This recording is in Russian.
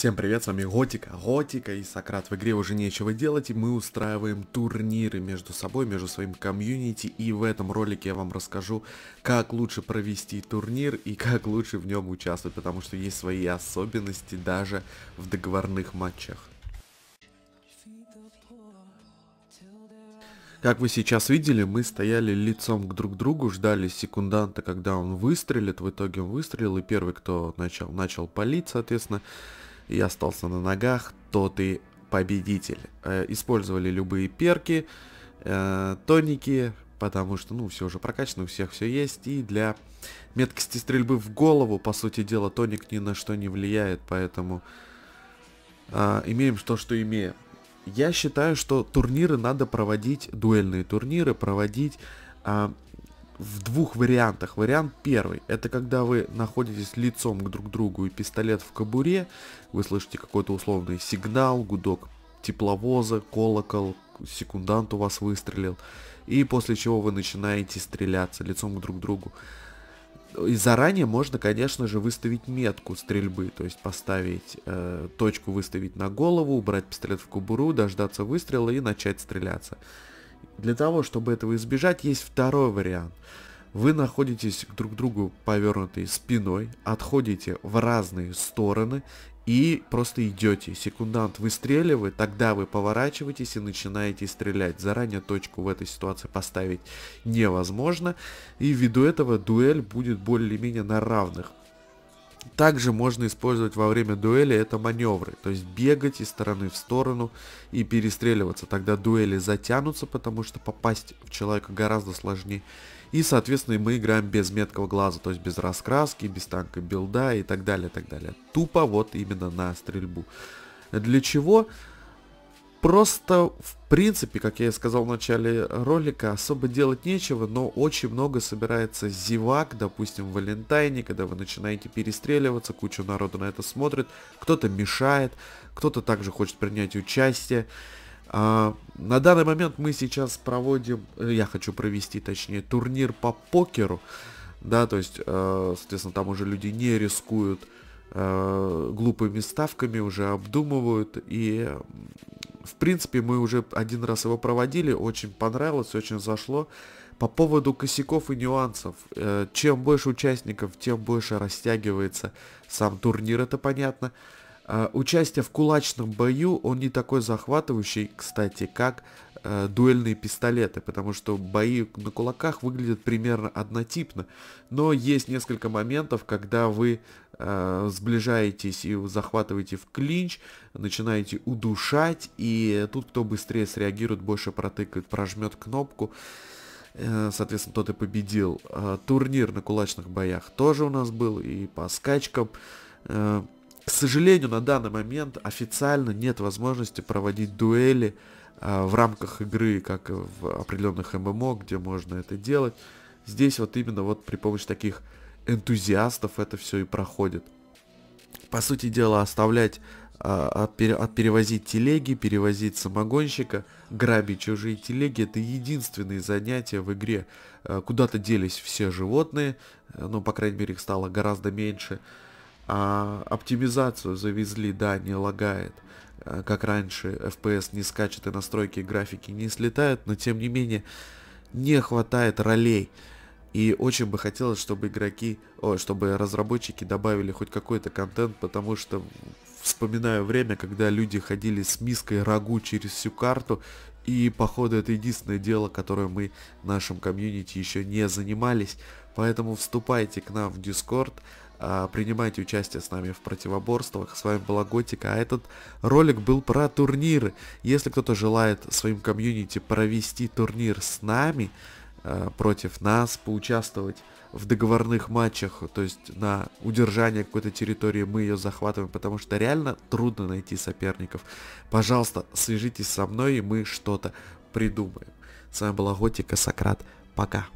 Всем привет, с вами Готика. Готика и Сократ в игре уже нечего делать, и мы устраиваем турниры между собой, между своим комьюнити, и в этом ролике я вам расскажу, как лучше провести турнир и как лучше в нем участвовать, потому что есть свои особенности даже в договорных матчах. Как вы сейчас видели, мы стояли лицом к друг другу, ждали секунданта, когда он выстрелит. В итоге он выстрелил, и первый, кто начал, начал палить, соответственно и остался на ногах, то ты победитель. Э, использовали любые перки, э, тоники, потому что, ну, все уже прокачано, у всех все есть, и для меткости стрельбы в голову, по сути дела, тоник ни на что не влияет, поэтому э, имеем то, что имеем. Я считаю, что турниры надо проводить, дуэльные турниры проводить э, в двух вариантах. Вариант первый, это когда вы находитесь лицом к друг другу и пистолет в кобуре, вы слышите какой-то условный сигнал, гудок тепловоза, колокол, секундант у вас выстрелил, и после чего вы начинаете стреляться лицом друг к другу. И заранее можно, конечно же, выставить метку стрельбы, то есть поставить э, точку, выставить на голову, убрать пистолет в кобуру, дождаться выстрела и начать стреляться. Для того, чтобы этого избежать, есть второй вариант. Вы находитесь друг к другу повернутой спиной, отходите в разные стороны и просто идете. Секундант выстреливает, тогда вы поворачиваетесь и начинаете стрелять. Заранее точку в этой ситуации поставить невозможно, и ввиду этого дуэль будет более-менее на равных. Также можно использовать во время дуэли это маневры, то есть бегать из стороны в сторону и перестреливаться. Тогда дуэли затянутся, потому что попасть в человека гораздо сложнее. И, соответственно, мы играем без меткого глаза, то есть без раскраски, без танка билда и так далее, и так далее. Тупо вот именно на стрельбу. Для чего? Просто, в принципе, как я и сказал в начале ролика, особо делать нечего, но очень много собирается зевак, допустим, в Валентайне, когда вы начинаете перестреливаться, куча народу на это смотрит, кто-то мешает, кто-то также хочет принять участие. А, на данный момент мы сейчас проводим, э, я хочу провести, точнее, турнир по покеру, да, то есть, э, соответственно, там уже люди не рискуют э, глупыми ставками, уже обдумывают, и в принципе, мы уже один раз его проводили, очень понравилось, очень зашло. По поводу косяков и нюансов. Э, чем больше участников, тем больше растягивается сам турнир, это понятно. А, участие в кулачном бою, он не такой захватывающий, кстати, как э, дуэльные пистолеты, потому что бои на кулаках выглядят примерно однотипно. Но есть несколько моментов, когда вы э, сближаетесь и захватываете в клинч, начинаете удушать, и тут кто быстрее среагирует, больше протыкает, прожмет кнопку. Э, соответственно, тот и победил. А, турнир на кулачных боях тоже у нас был, и по скачкам. Э, к сожалению, на данный момент официально нет возможности проводить дуэли э, в рамках игры, как и в определенных ММО, где можно это делать. Здесь вот именно вот при помощи таких энтузиастов это все и проходит. По сути дела, оставлять, э, пере, перевозить телеги, перевозить самогонщика, грабить чужие телеги, это единственные занятия в игре. Э, куда-то делись все животные, ну, по крайней мере, их стало гораздо меньше. А, оптимизацию завезли, да, не лагает. А, как раньше, FPS не скачет и настройки графики не слетают, но тем не менее не хватает ролей. И очень бы хотелось, чтобы игроки, о, чтобы разработчики добавили хоть какой-то контент, потому что вспоминаю время, когда люди ходили с миской рагу через всю карту, и походу это единственное дело, которое мы в нашем комьюнити еще не занимались. Поэтому вступайте к нам в Discord, а, принимайте участие с нами в противоборствах. С вами была Готика, а этот ролик был про турниры. Если кто-то желает своим комьюнити провести турнир с нами, а, против нас, поучаствовать в договорных матчах, то есть на удержание какой-то территории мы ее захватываем, потому что реально трудно найти соперников. Пожалуйста, свяжитесь со мной, и мы что-то придумаем. С вами была Готика Сократ. Пока.